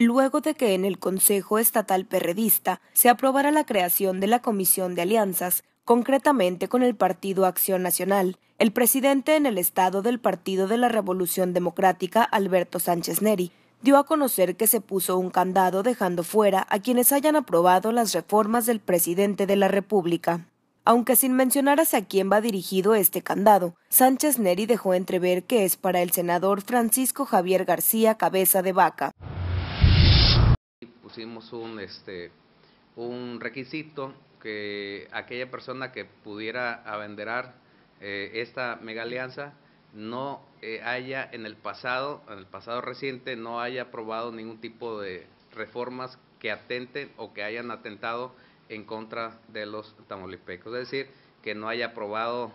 Luego de que en el Consejo Estatal Perredista se aprobara la creación de la Comisión de Alianzas, concretamente con el Partido Acción Nacional, el presidente en el estado del Partido de la Revolución Democrática, Alberto Sánchez Neri, dio a conocer que se puso un candado dejando fuera a quienes hayan aprobado las reformas del presidente de la República aunque sin mencionar a quién va dirigido este candado. Sánchez Neri dejó entrever que es para el senador Francisco Javier García Cabeza de Vaca. Pusimos un, este, un requisito que aquella persona que pudiera avenderar eh, esta mega alianza no eh, haya en el pasado, en el pasado reciente, no haya aprobado ningún tipo de reformas que atenten o que hayan atentado en contra de los tamolipecos, Es decir, que no haya aprobado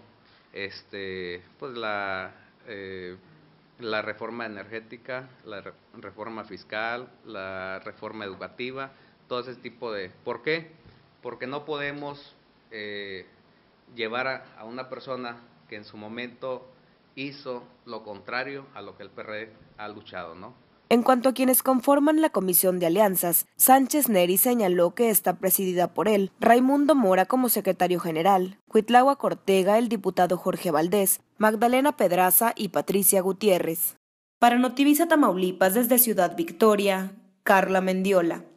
este, pues la, eh, la reforma energética, la reforma fiscal, la reforma educativa, todo ese tipo de... ¿Por qué? Porque no podemos eh, llevar a, una persona que en su momento hizo lo contrario a lo que el PRD e ha luchado, ¿no? En cuanto a quienes conforman la Comisión de Alianzas, Sánchez Neri señaló que está presidida por él, Raimundo Mora como secretario general, Cuitlagua Cortega, el diputado Jorge Valdés, Magdalena Pedraza y Patricia Gutiérrez. Para Notivisa Tamaulipas desde Ciudad Victoria, Carla Mendiola.